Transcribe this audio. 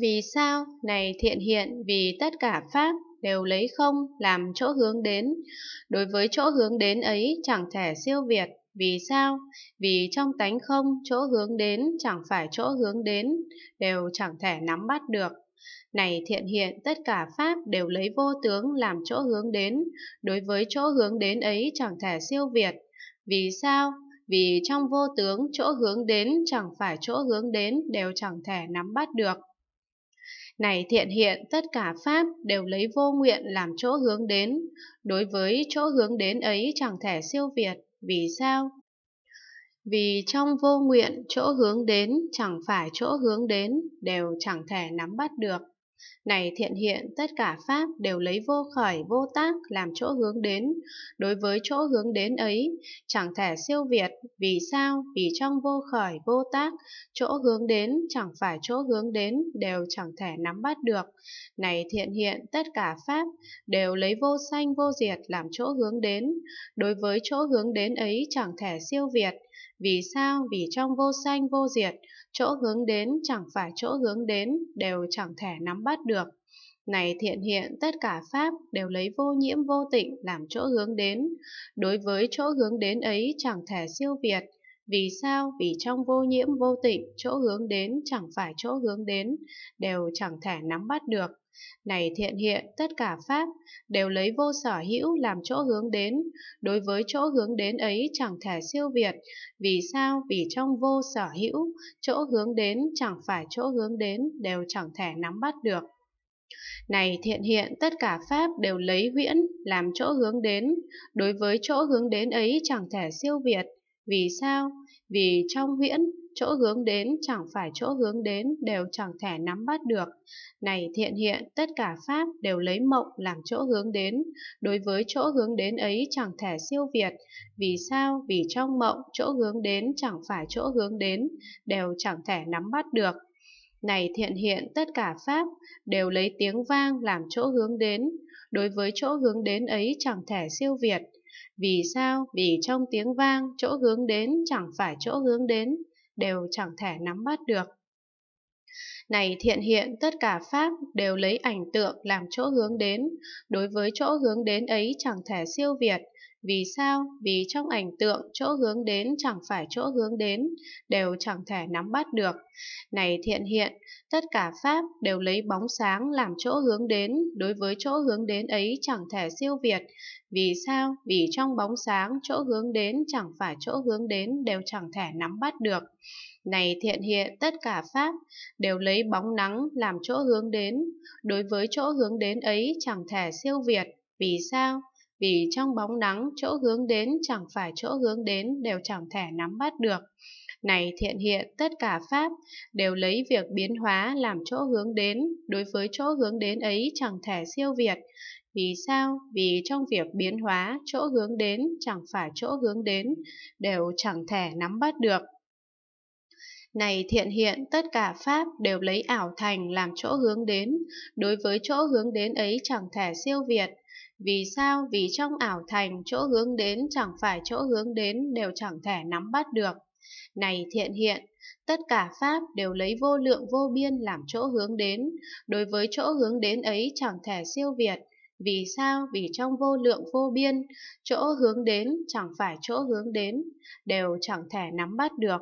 Vì sao? Này thiện hiện vì tất cả pháp đều lấy không làm chỗ hướng đến. Đối với chỗ hướng đến ấy chẳng thể siêu việt. Vì sao? Vì trong tánh không chỗ hướng đến chẳng phải chỗ hướng đến, đều chẳng thể nắm bắt được. Này thiện hiện tất cả pháp đều lấy vô tướng làm chỗ hướng đến, đối với chỗ hướng đến ấy chẳng thể siêu việt. Vì sao? Vì trong vô tướng chỗ hướng đến chẳng phải chỗ hướng đến đều chẳng thể nắm bắt được. Này thiện hiện tất cả Pháp đều lấy vô nguyện làm chỗ hướng đến, đối với chỗ hướng đến ấy chẳng thể siêu việt, vì sao? Vì trong vô nguyện chỗ hướng đến chẳng phải chỗ hướng đến đều chẳng thể nắm bắt được. Này thiện hiện, tất cả Pháp đều lấy vô khởi, vô tác làm chỗ hướng đến. Đối với chỗ hướng đến ấy, chẳng thể siêu việt. Vì sao? Vì trong vô khởi, vô tác, chỗ hướng đến chẳng phải chỗ hướng đến đều chẳng thể nắm bắt được. Này thiện hiện, tất cả Pháp đều lấy vô sanh, vô diệt làm chỗ hướng đến. Đối với chỗ hướng đến ấy, chẳng thể siêu việt. Vì sao? Vì trong vô sanh, vô diệt, chỗ hướng đến chẳng phải chỗ hướng đến đều chẳng thể nắm bắt được. Này thiện hiện tất cả Pháp đều lấy vô nhiễm vô tịnh làm chỗ hướng đến. Đối với chỗ hướng đến ấy chẳng thể siêu việt, vì sao? Vì trong vô nhiễm vô tịnh, chỗ hướng đến chẳng phải chỗ hướng đến, đều chẳng thể nắm bắt được. Này thiện hiện, tất cả Pháp đều lấy vô sở hữu làm chỗ hướng đến, đối với chỗ hướng đến ấy chẳng thể siêu việt. Vì sao? Vì trong vô sở hữu, chỗ hướng đến chẳng phải chỗ hướng đến, đều chẳng thể nắm bắt được. Này thiện hiện tất cả Pháp đều lấy huyễn làm chỗ hướng đến, đối với chỗ hướng đến ấy chẳng thể siêu việt. Vì sao? Vì trong huyễn, chỗ hướng đến chẳng phải chỗ hướng đến đều chẳng thể nắm bắt được. Này thiện hiện, tất cả Pháp đều lấy mộng làm chỗ hướng đến, đối với chỗ hướng đến ấy chẳng thể siêu việt. Vì sao? Vì trong mộng, chỗ hướng đến chẳng phải chỗ hướng đến, đều chẳng thể nắm bắt được. Này thiện hiện tất cả Pháp đều lấy tiếng vang làm chỗ hướng đến, đối với chỗ hướng đến ấy chẳng thể siêu việt. Vì sao? Vì trong tiếng vang, chỗ hướng đến chẳng phải chỗ hướng đến, đều chẳng thể nắm bắt được. Này thiện hiện, tất cả Pháp đều lấy ảnh tượng làm chỗ hướng đến, đối với chỗ hướng đến ấy chẳng thể siêu việt, vì sao? Vì trong ảnh tượng chỗ hướng đến chẳng phải chỗ hướng đến, đều chẳng thể nắm bắt được. Này thiện hiện, tất cả Pháp đều lấy bóng sáng làm chỗ hướng đến, đối với chỗ hướng đến ấy chẳng thể siêu việt. Vì sao? Vì trong bóng sáng chỗ hướng đến chẳng phải chỗ hướng đến đều chẳng thể nắm bắt được. Này thiện hiện tất cả Pháp đều lấy bóng nắng làm chỗ hướng đến, đối với chỗ hướng đến ấy chẳng thể siêu việt. Vì sao? vì trong bóng nắng chỗ hướng đến chẳng phải chỗ hướng đến đều chẳng thể nắm bắt được. Này thiện hiện, tất cả Pháp đều lấy việc biến hóa làm chỗ hướng đến, đối với chỗ hướng đến ấy chẳng thể siêu việt. Vì sao? Vì trong việc biến hóa, chỗ hướng đến chẳng phải chỗ hướng đến, đều chẳng thể nắm bắt được. Này thiện hiện, tất cả Pháp đều lấy ảo thành làm chỗ hướng đến, đối với chỗ hướng đến ấy chẳng thể siêu việt. Vì sao? Vì trong ảo thành, chỗ hướng đến chẳng phải chỗ hướng đến đều chẳng thể nắm bắt được. Này thiện hiện, tất cả Pháp đều lấy vô lượng vô biên làm chỗ hướng đến, đối với chỗ hướng đến ấy chẳng thể siêu việt. Vì sao? Vì trong vô lượng vô biên, chỗ hướng đến chẳng phải chỗ hướng đến, đều chẳng thể nắm bắt được.